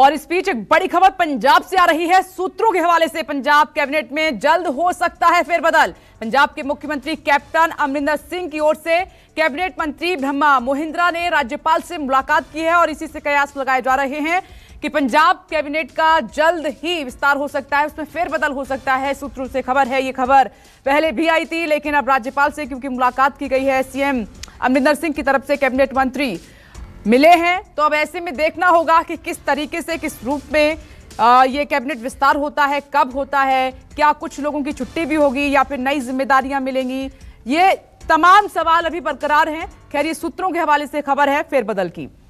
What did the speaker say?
और इस बीच एक बड़ी खबर पंजाब से आ रही है सूत्रों के हवाले से पंजाब कैबिनेट में जल्द हो सकता है फेरबदल पंजाब के मुख्यमंत्री कैप्टन अमरिंदर सिंह की ओर से कैबिनेट मंत्री ब्रह्मा मोहिंद्रा ने राज्यपाल से मुलाकात की है और इसी से कयास लगाए जा रहे हैं कि पंजाब कैबिनेट का जल्द ही विस्तार हो सकता है उसमें फेरबदल हो सकता है सूत्रों से खबर है ये खबर पहले भी आई थी लेकिन अब राज्यपाल से क्योंकि मुलाकात की गई है सीएम अमरिंदर सिंह की तरफ से कैबिनेट मंत्री मिले हैं तो अब ऐसे में देखना होगा कि किस तरीके से किस रूप में आ, ये कैबिनेट विस्तार होता है कब होता है क्या कुछ लोगों की छुट्टी भी होगी या फिर नई जिम्मेदारियां मिलेंगी ये तमाम सवाल अभी बरकरार हैं खैर ये सूत्रों के हवाले से खबर है फेरबदल की